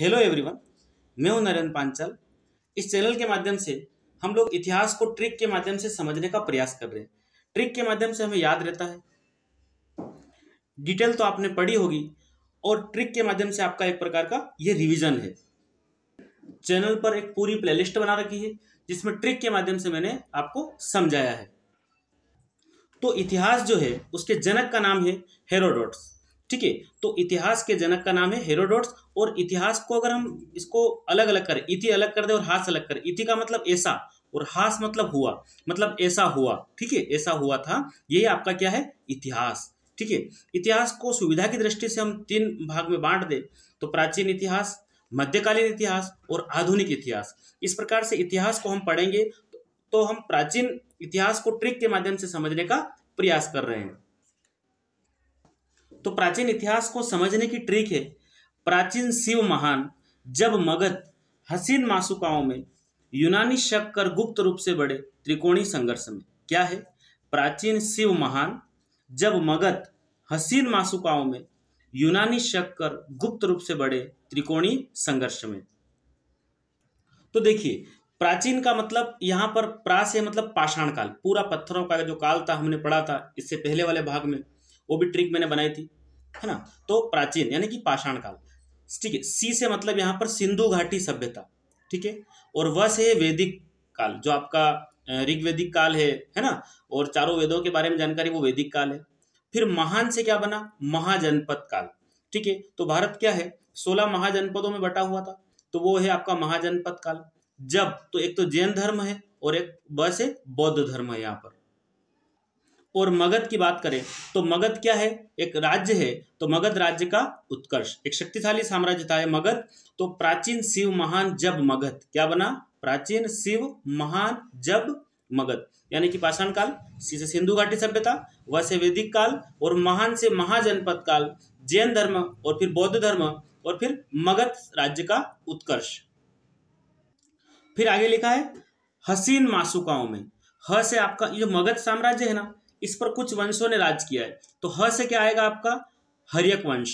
hello everyone मैं हूं नरेंद्र पांचल इस चैनल के माध्यम से हम लोग इतिहास को ट्रिक के माध्यम से समझने का प्रयास कर रहे हैं ट्रिक के माध्यम से हमें याद रहता है डिटेल तो आपने पढ़ी होगी और ट्रिक के माध्यम से आपका एक प्रकार का ये रिवीजन है चैनल पर एक पूरी प्लेलिस्ट बना रखी है जिसमें ट्रिक के माध्यम से मैंने आपको समझाया है तो इतिहास जो है उसके जनक का नाम है हेरोडोट्स ठीक है तो इतिहास के जनक का नाम है हेरोडोट्स और इतिहास को अगर हम इसको अलग अलग करें इति अलग कर दे और हास अलग कर इति का मतलब ऐसा और हास मतलब हुआ मतलब ऐसा हुआ ठीक है ऐसा हुआ था ये आपका क्या है इतिहास ठीक है इतिहास को सुविधा की दृष्टि से हम तीन भाग में बांट दें तो प्राचीन इतिहास मध्यकालीन इतिहास और आधुनिक इतिहास इस प्रकार से इतिहास को हम पढ़ेंगे तो हम प्राचीन इतिहास को ट्रिक के माध्यम से समझने का प्रयास कर रहे हैं तो प्राचीन इतिहास को समझने की ट्रिक है प्राचीन शिव महान जब मगध हसीन मासुकाओं में यूनानी शक कर गुप्त रूप से बड़े त्रिकोणी संघर्ष में क्या है प्राचीन शिव महान जब मगध हसीन मासुकाओं में यूनानी शक कर गुप्त रूप से बड़े त्रिकोणी संघर्ष में तो देखिए प्राचीन का मतलब यहां पर प्रास है मतलब पाषाण काल पूरा पत्थरों का जो काल था हमने पढ़ा था इससे पहले वाले भाग में वो भी ट्रिक मैंने बनाई थी है ना तो प्राचीन यानी कि पाषाण काल ठीक है सी से मतलब यहाँ पर सिंधु घाटी सभ्यता ठीक है और व से वैदिक काल जो आपका ऋग्वेदिक काल है है ना और चारों वेदों के बारे में जानकारी वो वैदिक काल है फिर महान से क्या बना महाजनपद काल ठीक है तो भारत क्या है सोलह महाजनपदों में बटा हुआ था तो वो है आपका महाजनपद काल जब तो एक तो जैन धर्म है और एक बस है बौद्ध धर्म है यहाँ पर और मगध की बात करें तो मगध क्या है एक राज्य है तो मगध राज्य का उत्कर्ष एक शक्तिशाली साम्राज्य था मगध तो प्राचीन शिव महान जब मगध क्या बना प्राचीन शिव महान जब मगध यानी कि पाषाण काल से सिंधु घाटी सभ्यता वह से वैदिक काल और महान से महाजनपद काल जैन धर्म और फिर बौद्ध धर्म और फिर मगध राज्य का उत्कर्ष फिर आगे लिखा है हसीन मासुकाओं में ह से आपका ये मगध साम्राज्य है ना इस पर कुछ वंशों ने राज किया है तो ह से क्या आएगा आपका हरियक वंश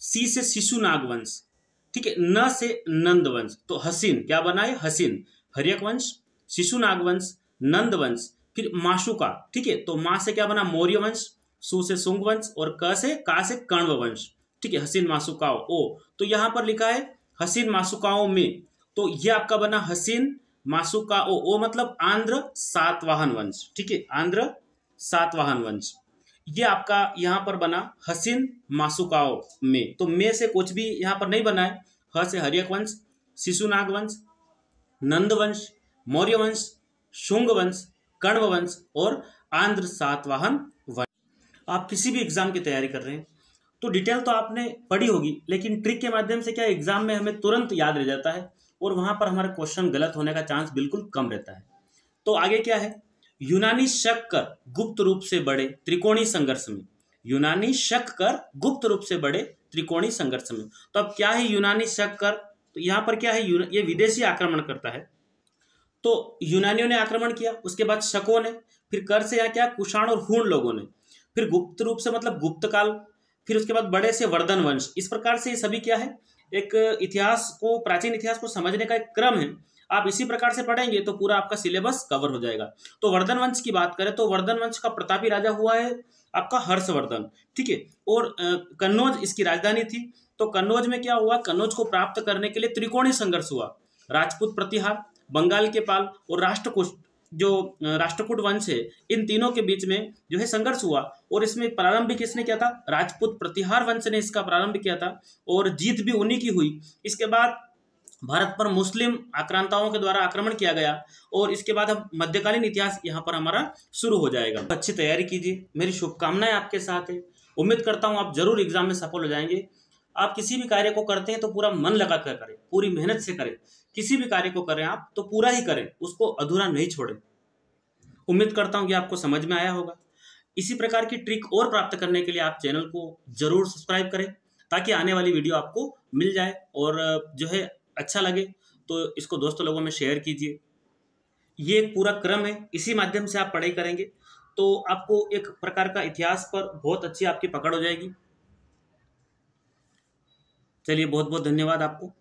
सी से शिशु नाग वंश ठीक है न से नंद वंश तो हसीन क्या बना है हसीन हरियक वंश शिशु नाग वंश नंद वंश फिर माशुका ठीक है तो माँ से क्या बना मौर्य वंश सु से सुंग वंश और क से का से कण्व वंश ठीक है हसीन मासुकाओ ओ तो यहां पर लिखा है हसीन मासुकाओ में तो ये आपका बना हसीन मासुकाओ ओ मतलब आंध्र सातवाहन वंश ठीक है आंध्र सातवाहन वंश ये आपका यहाँ पर बना हसीन मासुकाओ में तो मे से कुछ भी यहाँ पर नहीं बना है ह से हरियक वंश शिशुनाग वंश नंद वंश मौर्य वंश शुंग वंश कण्व वंश और आंध्र सातवाहन वंश आप किसी भी एग्जाम की तैयारी कर रहे हैं तो डिटेल तो आपने पढ़ी होगी लेकिन ट्रिक के माध्यम से क्या एग्जाम में हमें तुरंत याद रह जाता है और वहां पर हमारा क्वेश्चन गलत होने का चांस बिल्कुल कम रहता है तो आगे क्या है यूनानी शक कर गुप्त रूप से बड़े त्रिकोणी संघर्ष में यूनानी शक कर गुप्त रूप से बड़े त्रिकोणी संघर्ष में तो अब क्या है यूनानी शक कर तो यहां पर क्या है ये विदेशी आक्रमण करता है तो यूनानियों ने आक्रमण किया उसके बाद शकों ने फिर कर से यहाँ क्या कुषाण और हूण लोगों ने फिर गुप्त रूप से मतलब गुप्त काल फिर उसके बाद बड़े से वर्धन वंश इस प्रकार से ये सभी क्या है एक इतिहास को प्राचीन इतिहास को समझने का एक क्रम है आप इसी प्रकार से पढ़ेंगे तो पूरा आपका सिलेबस कवर हो जाएगा तो वर्धन वंश की बात करें तो वर्धन वंश का प्रतापी राजा हुआ है आपका हर्षवर्धन ठीक है और कन्नौज इसकी राजधानी थी तो कन्नौज में क्या हुआ कन्नौज को प्राप्त करने के लिए त्रिकोणीय संघर्ष हुआ राजपूत प्रतिहार बंगाल के पाल और राष्ट्रकूट जो राष्ट्रकूट वंश है इन तीनों के बीच में जो है संघर्ष हुआ और इसमें प्रारंभ किसने किया था राजपूत प्रतिहार वंश ने इसका प्रारंभ किया था और जीत भी उन्हीं की हुई इसके बाद भारत पर मुस्लिम आक्रांताओं के द्वारा आक्रमण किया गया और इसके बाद अब मध्यकालीन इतिहास यहाँ पर हमारा शुरू हो जाएगा अच्छी तैयारी कीजिए मेरी शुभकामनाएं आपके साथ है उम्मीद करता हूँ आप जरूर एग्जाम में सफल हो जाएंगे आप किसी भी कार्य को करते हैं तो पूरा मन लगा कर करें पूरी मेहनत से करें किसी भी कार्य को करें आप तो पूरा ही करें उसको अधूरा नहीं छोड़ें उम्मीद करता हूँ कि आपको समझ में आया होगा इसी प्रकार की ट्रिक और प्राप्त करने के लिए आप चैनल को जरूर सब्सक्राइब करें ताकि आने वाली वीडियो आपको मिल जाए और जो है अच्छा लगे तो इसको दोस्तों लोगों में शेयर कीजिए ये एक पूरा क्रम है इसी माध्यम से आप पढ़ाई करेंगे तो आपको एक प्रकार का इतिहास पर बहुत अच्छी आपकी पकड़ हो जाएगी चलिए बहुत बहुत धन्यवाद आपको